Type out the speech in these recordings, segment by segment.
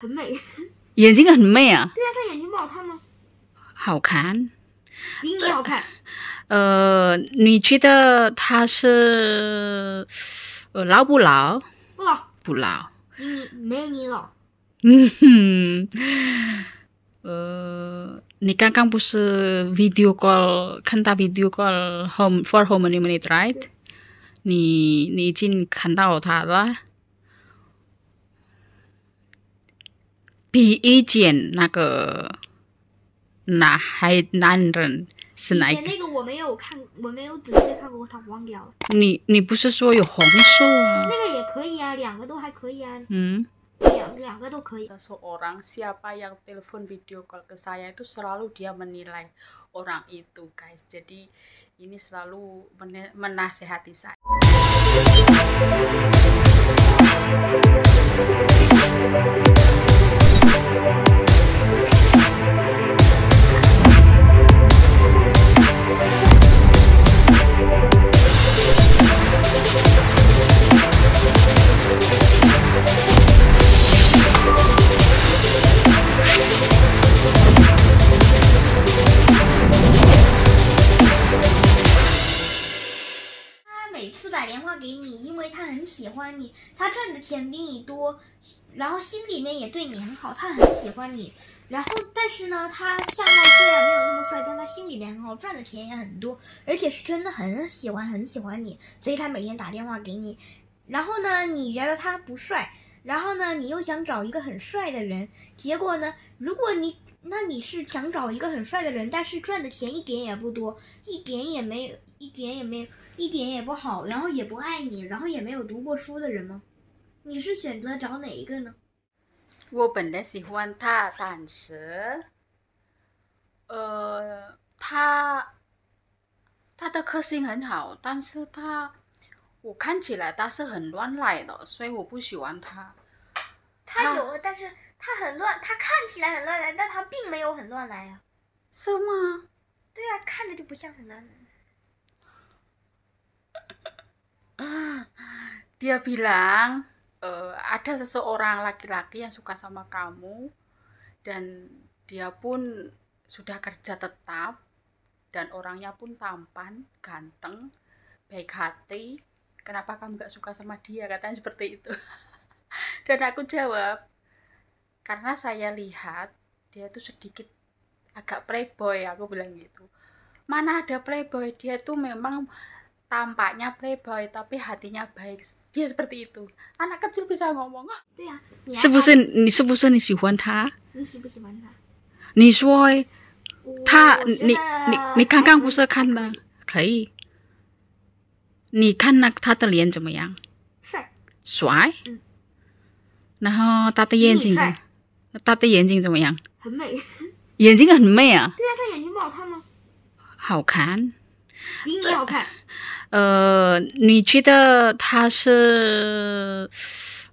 很美，眼睛很美啊。对啊，他眼睛不好看吗？好看，比你好看。呃，你觉得他是呃老不老？不老，不老。你没你老。嗯哼。呃，你刚刚不是 video call，看到 video call home for how many minute right？你你已经看到他了。比一减那个哪还男人是哪一个？以前那个我没有看，我没有仔细看过，他忘掉了。你你不是说有红瘦吗？那个也可以啊，两个都还可以啊。嗯。Yang, yang itu siapa yang telepon video call ke saya itu selalu dia menilai orang itu, guys. Jadi ini selalu men menasehati saya. 打电话给你，因为他很喜欢你，他赚的钱比你多，然后心里面也对你很好，他很喜欢你。然后，但是呢，他相貌虽然没有那么帅，但他心里面很好，赚的钱也很多，而且是真的很喜欢，很喜欢你，所以他每天打电话给你。然后呢，你觉得他不帅？然后呢，你又想找一个很帅的人？结果呢，如果你那你是想找一个很帅的人，但是赚的钱一点也不多，一点也没有。一点也没有，一点也不好，然后也不爱你，然后也没有读过书的人吗？你是选择找哪一个呢？我本来喜欢他但是，呃，他他的个性很好，但是他我看起来他是很乱来的，所以我不喜欢他。他有，但是他很乱，他看起来很乱来，但他并没有很乱来呀。是吗？对啊，看着就不像很乱来。dia bilang e, ada seseorang laki-laki yang suka sama kamu dan dia pun sudah kerja tetap dan orangnya pun tampan, ganteng, baik hati. Kenapa kamu gak suka sama dia? Katanya seperti itu. dan aku jawab, karena saya lihat dia tuh sedikit agak playboy, aku bilang gitu. Mana ada playboy, dia tuh memang tampaknya playboy tapi hatinya baik dia seperti itu anak kecil bisa ngomong oh, itu ya, ya sebusin kan? ni sebusin ni suhuan ta ni suhuan ta oh, ya. ni ni ni kan kan bisa kan na kai ni kan nak ta de lian zen me yang shuai mm. na ha ta de yan jing zen ta de yan jing zen me yang hen mei yan jing hen kan mei a ya? dia ta yan jing bao kan ma hao kan ying ye hao kan 呃，你觉得他是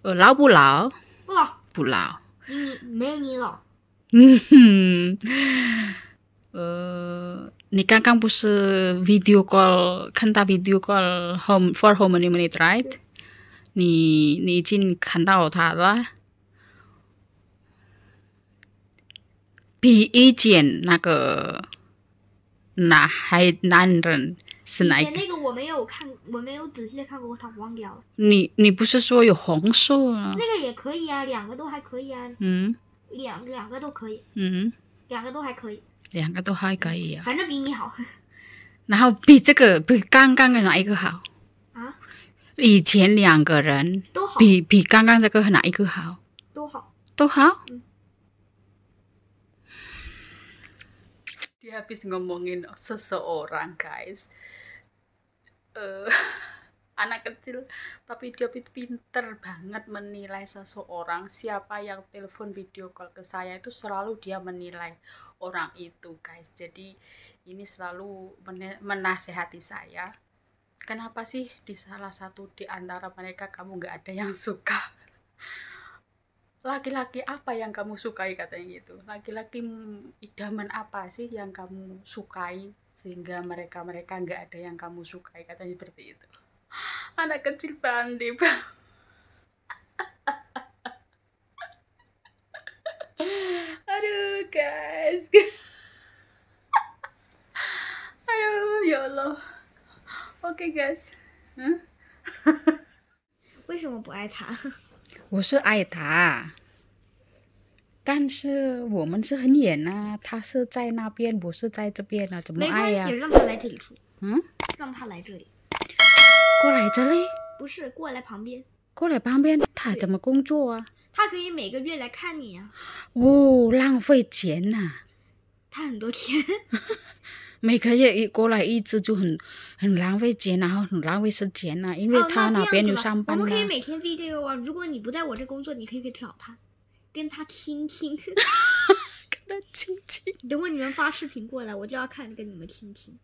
老不老？不老，不老，你没你老。嗯哼，呃，你刚刚不是 video call，看到 video call home for home many minute right？你你已经看到他了，比一前那个男孩男人。是哪一个？那个我没有看，我没有仔细看过，我忘掉了。你你不是说有红色啊？那个也可以啊，两个都还可以啊。嗯，两两个都可以。嗯，两个都还可以。两个都还可以啊。反正比你好。然后比这个比刚刚的哪一个好啊？以前两个人都好，比比刚刚这个哪一个好？都好，都好。dia habis ngomongin seseorang guys uh, anak kecil tapi dia pinter banget menilai seseorang siapa yang telepon video call ke saya itu selalu dia menilai orang itu guys jadi ini selalu men menasehati saya kenapa sih di salah satu di antara mereka kamu nggak ada yang suka laki-laki apa yang kamu sukai katanya gitu laki-laki hmm, idaman apa sih yang kamu sukai sehingga mereka mereka nggak ada yang kamu sukai katanya seperti itu anak kecil pandai aduh guys aduh ya Allah oke okay, guys 为什么不爱他？我是爱他，但是我们是很远呐，他是在那边，不是在这边啊，怎么爱呀？没关系，让他来这里住。嗯，让他来这里。过来这里？不是，过来旁边。过来旁边，他怎么工作啊？他可以每个月来看你啊。哦，浪费钱呐。他很多钱。每个月一过来一次就很很浪费钱，然后很浪费时间呐，因为他那边有上班我们可以每天 video 啊，如果你不在我这工作，你可以去找他，跟他亲亲，跟他亲亲。等会你们发视频过来，我就要看跟你们亲亲。